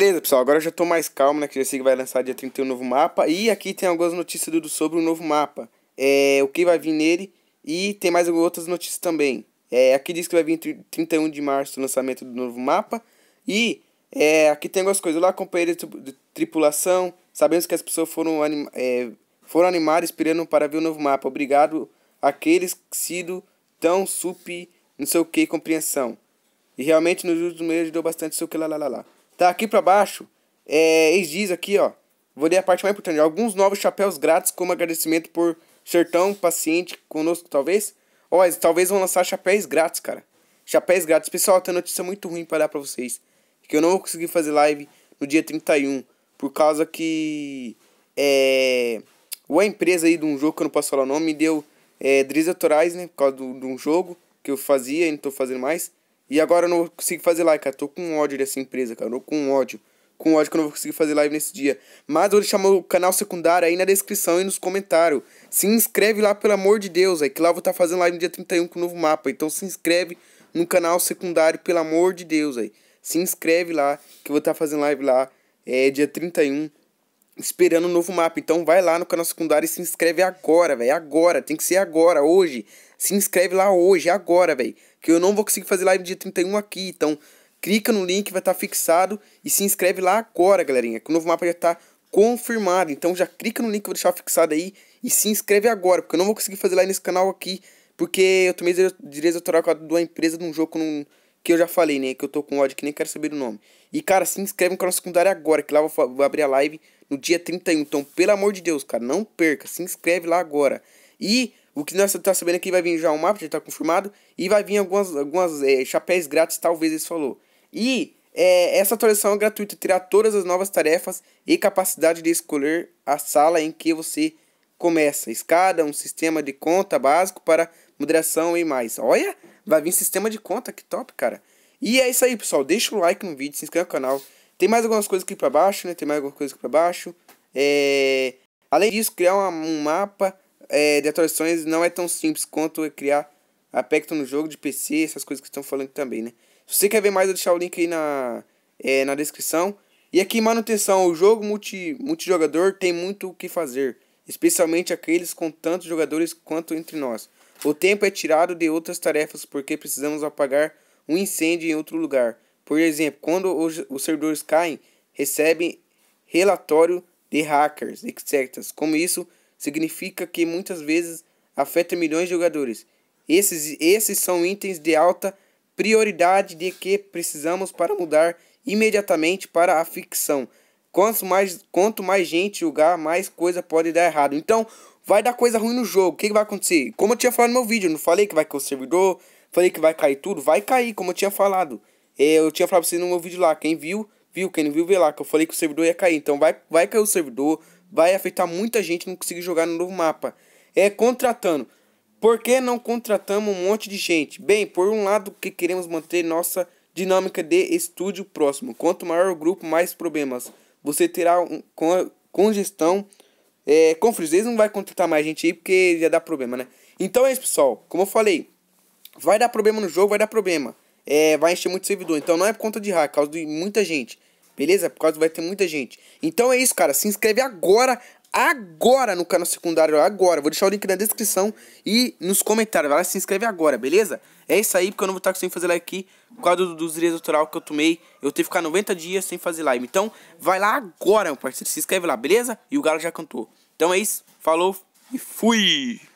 Beleza, pessoal, agora eu já tô mais calmo, né? Que já sei que vai lançar dia 31 um novo mapa. E aqui tem algumas notícias do, sobre o novo mapa. É, o que vai vir nele e tem mais outras notícias também. É, aqui diz que vai vir 31 de março o lançamento do novo mapa. E é, aqui tem algumas coisas. Lá, companheiros de tripulação, sabemos que as pessoas foram, anim é, foram animadas esperando para ver o novo mapa. Obrigado àqueles que sido tão sup, não sei o que, compreensão. E realmente nos últimos meses deu bastante sei o que lá lá lá lá. Tá aqui para baixo, é, eles diz aqui, ó. Vou ler a parte mais importante. Alguns novos chapéus grátis como agradecimento por ser tão paciente conosco, talvez. Ó, talvez vão lançar chapéus grátis, cara. Chapéus grátis. Pessoal, tem notícia muito ruim para dar para vocês. Que eu não vou conseguir fazer live no dia 31. Por causa que... É... Uma empresa aí de um jogo que eu não posso falar o nome me deu é, autorais, né? Por causa de um jogo que eu fazia e não tô fazendo mais. E agora eu não consigo fazer live, cara. Tô com ódio dessa empresa, cara. Tô com ódio. Com ódio que eu não vou conseguir fazer live nesse dia. Mas vou deixar meu canal secundário aí na descrição e nos comentários. Se inscreve lá, pelo amor de Deus, aí. Que lá eu vou estar tá fazendo live no dia 31 com o novo mapa. Então se inscreve no canal secundário, pelo amor de Deus, aí. Se inscreve lá, que eu vou estar tá fazendo live lá. É dia 31 esperando um novo mapa. Então vai lá no canal secundário e se inscreve agora, velho. Agora, tem que ser agora, hoje. Se inscreve lá hoje, agora, velho. Que eu não vou conseguir fazer live dia 31 aqui. Então, clica no link, vai estar tá fixado. E se inscreve lá agora, galerinha. Que o novo mapa já tá confirmado. Então já clica no link que eu vou deixar fixado aí. E se inscreve agora, porque eu não vou conseguir fazer live nesse canal aqui. Porque eu tomei direito autoral do uma empresa de um jogo que eu não que eu já falei, né? Que eu tô com ódio, que nem quero saber o nome. E, cara, se inscreve no canal secundário agora, que lá eu vou abrir a live no dia 31. Então, pelo amor de Deus, cara, não perca. Se inscreve lá agora. E o que nós tá sabendo aqui é vai vir já um mapa, já tá confirmado. E vai vir algumas, algumas é, chapéus grátis, talvez eles falou. E é, essa atualização é gratuita, terá todas as novas tarefas e capacidade de escolher a sala em que você começa. Escada, um sistema de conta básico para moderação e mais. Olha! Vai vir sistema de conta, que top, cara. E é isso aí, pessoal. Deixa o like no vídeo, se inscreve no canal. Tem mais algumas coisas aqui pra baixo, né? Tem mais alguma coisa aqui pra baixo. É... Além disso, criar uma, um mapa é, de atualizações não é tão simples quanto é criar aspecto no jogo de PC, essas coisas que estão falando também, né? Se você quer ver mais, eu vou deixar o link aí na, é, na descrição. E aqui, manutenção, o jogo multi, multijogador tem muito o que fazer, especialmente aqueles com tantos jogadores quanto entre nós. O tempo é tirado de outras tarefas porque precisamos apagar um incêndio em outro lugar. Por exemplo, quando os, servidores caem, recebem relatório de hackers, etc. Como isso significa que muitas vezes afeta milhões de jogadores. Esses, esses são itens de alta prioridade de que precisamos para mudar imediatamente para a ficção. Quanto mais, quanto mais gente jogar, mais coisa pode dar errado. Então, vai dar coisa ruim no jogo. O que, que vai acontecer? Como eu tinha falado no meu vídeo, não falei que vai cair o servidor, falei que vai cair tudo, vai cair, como eu tinha falado. eu tinha falado pra vocês no meu vídeo lá, quem viu, viu, quem não viu, vê lá, que eu falei que o servidor ia cair. Então vai, vai cair o servidor, vai afetar muita gente não conseguir jogar no novo mapa. É, contratando. Por que não contratamos um monte de gente? Bem, por um lado que queremos manter nossa dinâmica de estúdio próximo. Quanto maior o grupo, mais problemas. Você terá um, congestão é, Confris, eles não vai contratar mais gente aí porque já dá problema, né? Então é isso, pessoal. Como eu falei, vai dar problema no jogo, vai dar problema. É, vai encher muito servidor. Então não é por conta de hack, é por causa de muita gente. Beleza? É por causa vai ter muita gente. Então é isso, cara. Se inscreve agora agora no canal secundário, agora. Vou deixar o link na descrição e nos comentários. Vai lá, se inscreve agora, beleza? É isso aí, porque eu não vou estar sem fazer live aqui por causa do, dos direitos doutoral que eu tomei. Eu tenho que ficar 90 dias sem fazer live. Então, vai lá agora, meu parceiro. Se inscreve lá, beleza? E o Galo já cantou. Então é isso, falou e fui!